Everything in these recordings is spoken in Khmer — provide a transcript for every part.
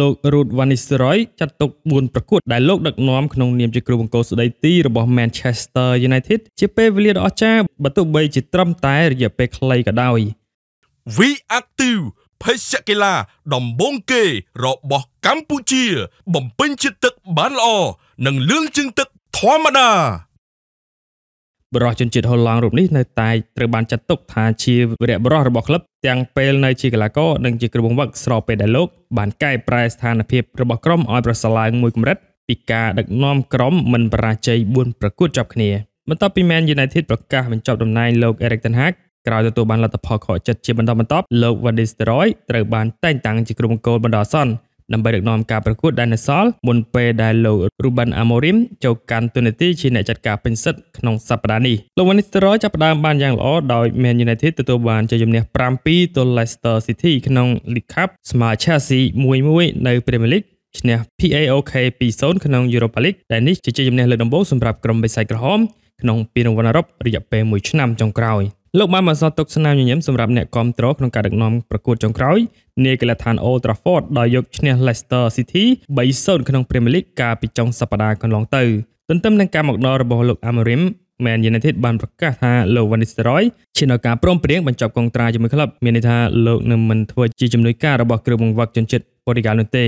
លោក Ruud van Nistelrooy ចាត់ទុក4ប្រកួតដែលលោកដឹកនាំក្នុងនាមជាគ្រូបង្គោលស្ដីទីរបស់ Manchester United ជាពេលវេលាដ៏អស្ចារ្យបើទោះបីជាត្រឹមតែរយៈពេលខ្លីក៏ដោយ We active ភេសជ្ជៈកីឡា ដំបងគេរបស់កម្ពុជា បំពេញជាតិទឹកបានល្អនិងលឿងជាងទឹកធម្មតាបរោះជនជាតិហូឡង់រូបនេះនៅតែត្រូវបានចាត់ទុកថាជាវីរបុរសរបស់ក្លឹបទាំងពេលនៅជាកីឡាករនិងជាគ្រូបង្វឹកស្របពេលដែលលោកបានកែប្រែស្ថានភាពរបស់ក្រុមឲ្យប្រសើរឡើងមួយកម្រិតពីការដឹកនាំក្រុមមិនបរាជ័យ4ប្រកួតជាប់គ្នាបន្ទាប់ពី Man United ប្រកាសបញ្ចប់តំណែងលោក Erik ten Hag ក្រោយទទួលបានលទ្ធផលខកចិត្តជាបន្តបន្ទាប់លោក Van Nistelrooy ត្រូវបានតែងតាំងជាគ្រូបង្គាបណ្ដោះអាសន្នដើម្បីដឹកនាំការប្រកួតដែលនៅសល់មុនពេលដែលលោក Ruben Amorim ចូលកាន់តួនាទីជាអ្នកចាត់ការពេញសិទ្ធិក្នុងសប្តាហ៍នេះលោក Van Nistelrooy ចាប់ផ្ដើមបានយ៉ាងល្អដោយ Man United ទទួលបានជ័យជំនះ7ទៅ Leicester City ក្នុង League Cup ស្មើ Chelsea 1-1នៅ Premier League ឈ្នះ PAOK 2-0ក្នុង Europa League ដែលនេះជាជ័យជំនះលើកដំបូងសម្រាប់ក្រុមបេសាយក្រហម ក្នុងពានរង្វាន់អឺរ៉ុបរយៈពេល1ឆ្នាំចុងក្រោយ។លោកបានបន្សល់ទុកស្នាមញញឹមសម្រាប់អ្នកគាំទ្រក្នុងការដឹកនាំប្រកួតចុងក្រោយនាយកដ្ឋាន Old Trafford ដោយយកឈ្នះ Leicester City 3-0ក្នុង Premier League កាលពីចុងសប្តាហ៍កន្លងទៅទន្ទឹមនឹងការមកដល់របស់លោក Amorim Man United បានប្រកាសថាលោក Van Nistelrooy ឈានដល់ការព្រមព្រៀងបញ្ចប់កងត្រាជាមួយក្លឹបមានន័យថាលោកនឹងមិនធ្វើជាជំនួយការរបស់គ្រូបង្វឹកជនជាតិប៉ូទុយហ្គាល់នោះទេ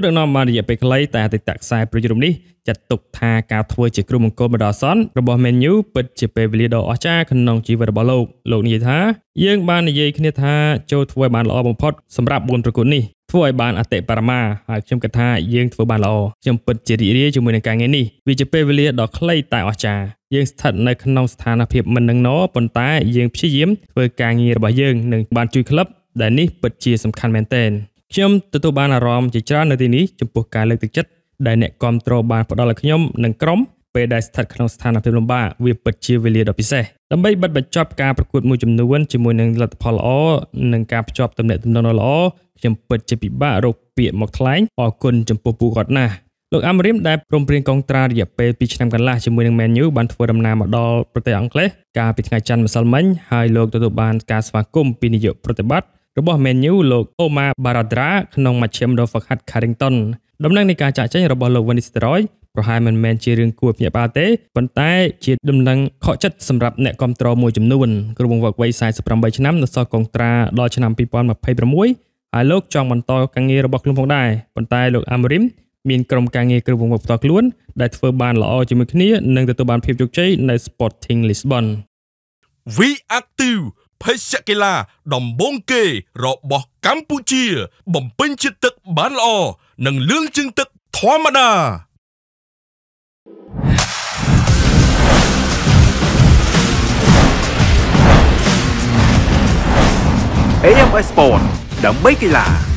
គឺដឹកនាំបានរយៈពេលខ្លីតែអតីតខ្សែប្រយុទ្ធរំនេះចាត់ទុកថាការធ្វើជាគ្រូមង្គលបដាសនរបស់ Man U ពិតជាពេលវេលាដ៏អស្ចារ្យក្នុងជីវិតរបស់លោកលោកនិយាយថាយើងបាននិយាយគ្នាថាចូលធ្វើឲ្យបានល្អបំផុតសម្រាប់4ប្រកួតនេះធ្វើឲ្យបានអតិបរមាហើយខ្ញុំគិតថាយើងធ្វើបានល្អខ្ញុំពិតជារីករាយជាមួយនឹងការងារ នេះវាជាពេលវេលាដ៏ខ្លីតែអស្ចារ្យយើងស្ថិតនៅក្នុងស្ថានភាពមិននឹងណប៉ុន្តែយើងព្យាយាមធ្វើការងាររបស់យើងនិងបានជួយក្លឹបដែលនេះពិតជាសំខាន់មែនទែនខ្ញុំទទួលបានអារម្មណ៍ជាច្រើននៅទីនេះចំពោះការលើកទឹកចិត្តដែលអ្នកគ្រប់គ្រងបានផ្ដល់ឲ្យខ្ញុំនិងក្រុមពេលដែលស្ថិតក្នុងស្ថានភាពលំបាកវាពិតជាវេលាដ៏ពិសេសដើម្បីបិទបញ្ចប់ការប្រកួតមួយចំនួនជាមួយនឹងលទ្ធផលល្អនិងការភ្ជាប់ទំនាក់ទំនងដ៏ល្អខ្ញុំពិតជាពិបាករកពាក្យមកថ្លែងអរគុណចំពោះពួកគាត់ណាស់លោកអាមរៀមដែលព្រមព្រៀងកងត្រារយៈពេល2ឆ្នាំកន្លះជាមួយនឹង Man U បានធ្វើដំណើរមកដល់ប្រទេសអង់គ្លេសកាលពីថ្ងៃច័ន្ទម្សិលមិញហើយលោកទទួលបានការស្វាគមន៍ពីនាយកប្រតិបត្តិរបស់ Man U លោក Omar Baradra ក្នុងមជ្ឈមណ្ឌលហ្វឹកហាត់ Carrington ដំណឹងនៃការចាក់ចេញរបស់លោក Van Nistelrooy ប្រហែលមិនមែនជារឿងគួរភ្ញាក់ផ្អើលទេប៉ុន្តែជាដំណឹងខកចិត្តសម្រាប់អ្នកគ្រប់គ្រងមួយចំនួនគ្រូបង្វឹកវ័យ48ឆ្នាំនៅសល់កងត្រាដល់ឆ្នាំ2026ហើយលោកចង់បន្តការងាររបស់ខ្លួនផងដែរប៉ុន្តែលោកអាមរីមមានក្រុមការងារគ្រូបង្វឹកផ្ទាល់ខ្លួន ដែលធ្វើបានល្អជាមួយគ្នានិងទទួលបានភាពជោគជ័យនៅ Sporting Lisbon We active ភេសជ្ជៈកីឡា ដំបូងគេរបស់ កម្ពុជា បំពេញជាតិទឹក បាន ល្អនិងលឿងជាងទឹកធម្មតាអេមអេសពតដើម្បីកីឡា